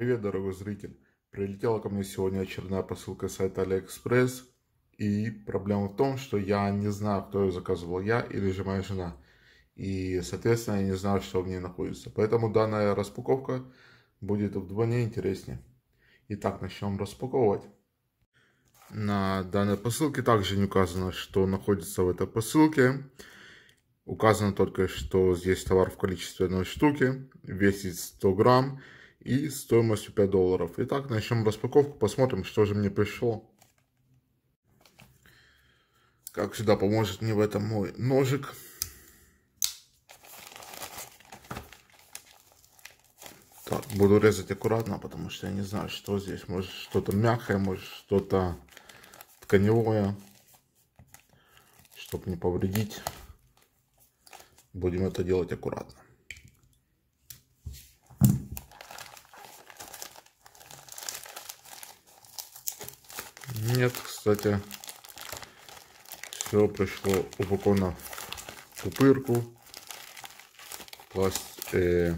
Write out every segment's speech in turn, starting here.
Привет, дорогой зритель. Прилетела ко мне сегодня очередная посылка с сайта AliExpress. И проблема в том, что я не знаю, кто ее заказывал, я или же моя жена. И, соответственно, я не знаю, что в ней находится. Поэтому данная распаковка будет вдвойне интереснее. Итак, начнем распаковывать. На данной посылке также не указано, что находится в этой посылке. Указано только, что здесь товар в количестве одной штуки, весит 100 грамм и стоимостью 5 долларов. Итак, начнем распаковку, посмотрим, что же мне пришло. Как всегда, поможет мне в этом мой ножик. Так, буду резать аккуратно, потому что я не знаю, что здесь. Может что-то мягкое, может что-то тканевое, чтобы не повредить. Будем это делать аккуратно. Нет, кстати, все пришло упаковано в купирку, пласт, э,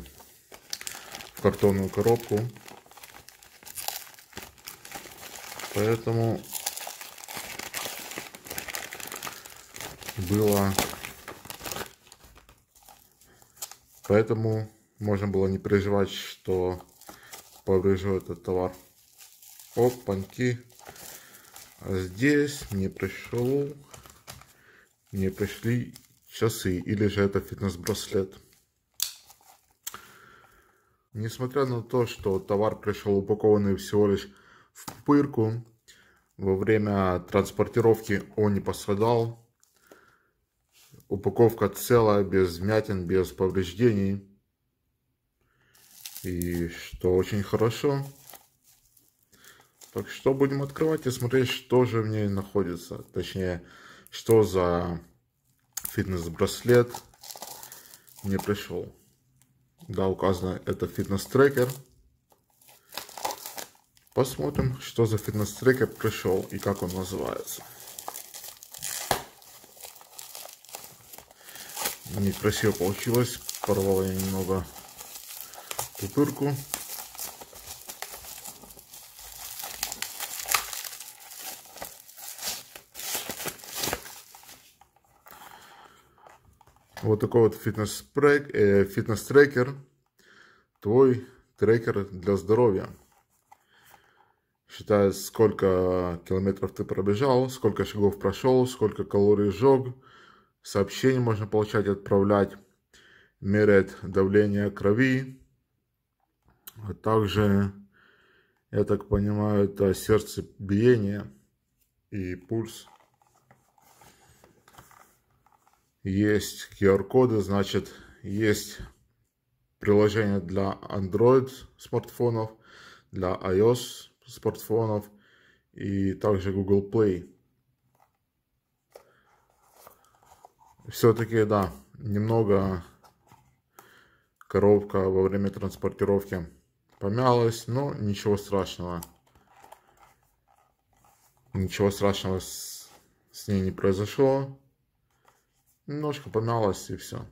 в картонную коробку. Поэтому было... Поэтому можно было не переживать, что поврежу этот товар. Оп, Опаньки. А здесь мне пришел, мне пришли часы или же это фитнес-браслет. Несмотря на то, что товар пришел упакованный всего лишь в пырку, во время транспортировки он не пострадал. Упаковка целая, без вмятин, без повреждений. И что очень хорошо. Так что будем открывать и смотреть, что же в ней находится. Точнее, что за фитнес-браслет мне пришел. Да, указано, это фитнес-трекер. Посмотрим, что за фитнес-трекер пришел и как он называется. Некрасиво получилось, порвало я немного пупырку. вот такой вот э, фитнес-трекер, твой трекер для здоровья. Считает, сколько километров ты пробежал, сколько шагов прошел, сколько калорий сжег. Сообщения можно получать, отправлять. Меряет давление крови. А также, я так понимаю, это сердцебиение и пульс. есть QR-коды, значит, есть приложение для Android смартфонов, для iOS смартфонов и также Google Play. Все-таки, да, немного коробка во время транспортировки помялась, но ничего страшного. Ничего страшного с, с ней не произошло. Немножко помялось и все.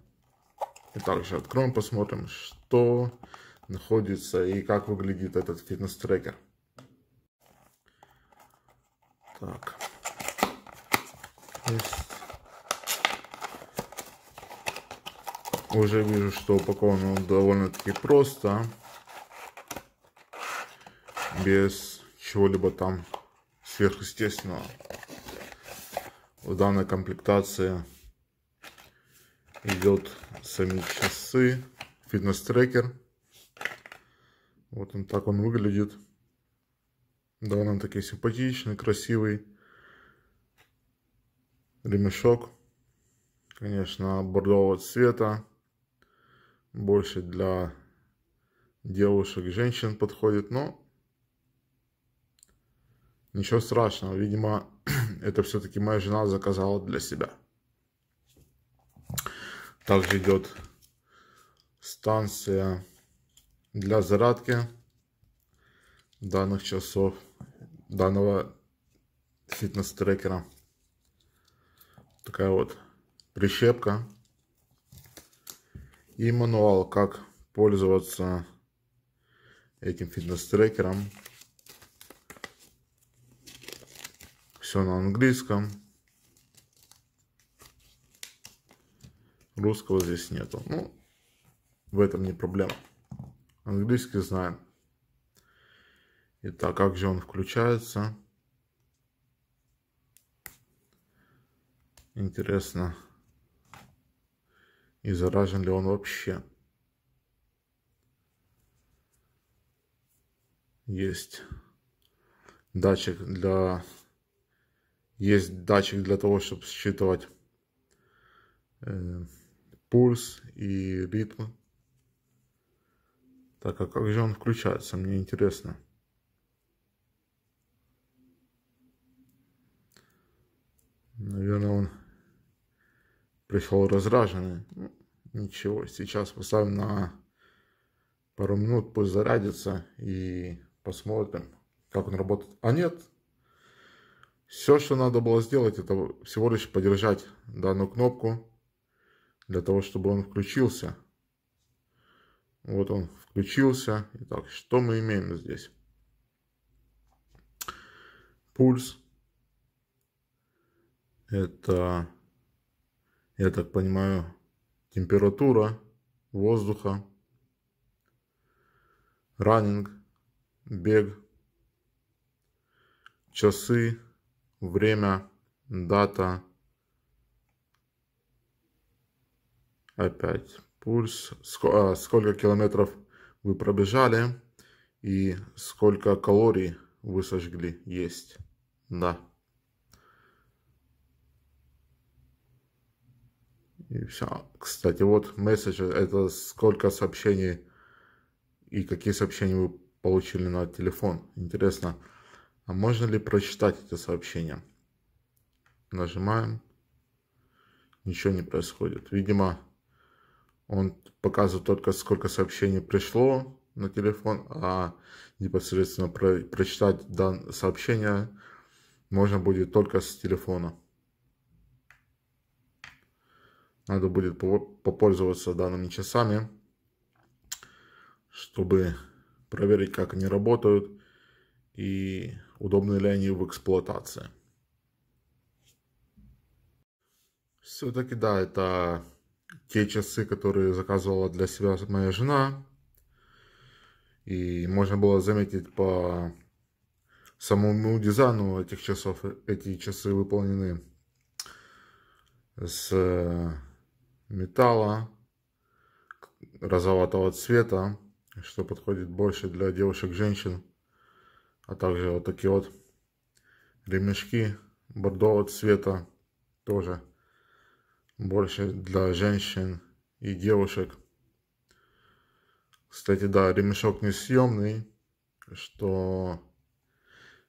И также откроем, посмотрим, что находится и как выглядит этот фитнес-трекер. Так. Уже вижу, что упакован он довольно-таки просто. Без чего-либо там сверхъестественного. В данной комплектации идет сами часы, фитнес-трекер. Вот он так он выглядит. Довольно такой симпатичный, красивый. Ремешок, конечно, бордового цвета. Больше для девушек, женщин подходит, но ничего страшного. Видимо, это все-таки моя жена заказала для себя. Также идет станция для зарядки данных часов, данного фитнес-трекера. Такая вот прищепка. И мануал, как пользоваться этим фитнес-трекером. Все на английском. Русского здесь нету. Ну, в этом не проблема. Английский знаем. Итак, как же он включается? Интересно. И заражен ли он вообще? Есть датчик для... Есть датчик для того, чтобы считывать э, пульс и ритм. Так, а как же он включается, мне интересно. Наверное, он пришел разраженный. Ну, ничего, сейчас поставим на пару минут, пусть зарядится и посмотрим, как он работает. А нет, все, что надо было сделать, это всего лишь подержать данную кнопку для того, чтобы он включился. Вот он включился. Итак, что мы имеем здесь? Пульс. Это, я так понимаю, температура воздуха. Раннинг, бег, часы, время, дата, Опять пульс. А, сколько километров вы пробежали и сколько калорий вы сожгли. Есть. Да. И все. Кстати, вот месседж, это сколько сообщений и какие сообщения вы получили на телефон. Интересно, а можно ли прочитать это сообщение? Нажимаем. Ничего не происходит. Видимо, он показывает только, сколько сообщений пришло на телефон, а непосредственно про, прочитать дан, сообщение можно будет только с телефона. Надо будет попользоваться данными часами, чтобы проверить, как они работают и удобны ли они в эксплуатации. Все-таки да, это те часы, которые заказывала для себя моя жена. И можно было заметить по самому дизайну этих часов. Эти часы выполнены с э, металла розоватого цвета, что подходит больше для девушек-женщин. А также вот такие вот ремешки бордового цвета тоже больше для женщин и девушек. Кстати, да, ремешок несъемный, что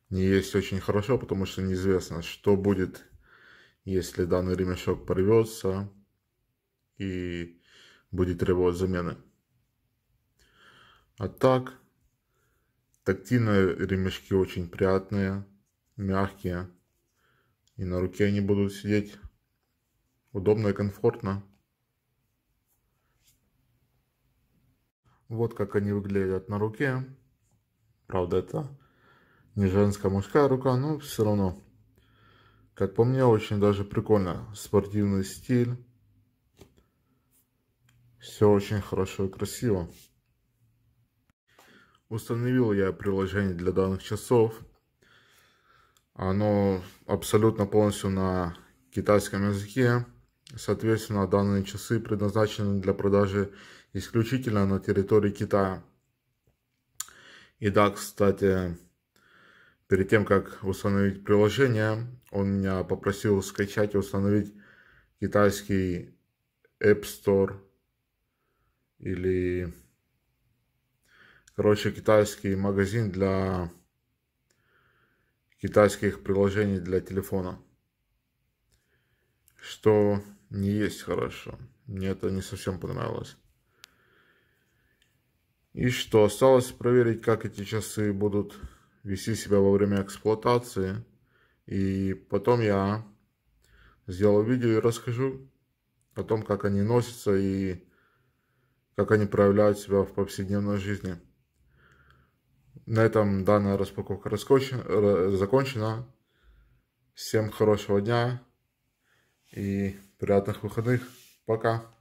не есть очень хорошо, потому что неизвестно, что будет, если данный ремешок порвется и будет требовать замены. А так, тактильные ремешки очень приятные, мягкие, и на руке они будут сидеть удобно и комфортно. Вот как они выглядят на руке. Правда, это не женская, а мужская рука, но все равно. Как по мне, очень даже прикольно. Спортивный стиль. Все очень хорошо и красиво. Установил я приложение для данных часов. Оно абсолютно полностью на китайском языке. Соответственно, данные часы предназначены для продажи исключительно на территории Китая. И да, кстати, перед тем, как установить приложение, он меня попросил скачать и установить китайский App Store или, короче, китайский магазин для китайских приложений для телефона. Что не есть хорошо. Мне это не совсем понравилось. И что, осталось проверить, как эти часы будут вести себя во время эксплуатации. И потом я сделаю видео и расскажу о том, как они носятся и как они проявляют себя в повседневной жизни. На этом данная распаковка закончена. Всем хорошего дня и Приятных выходных. Пока.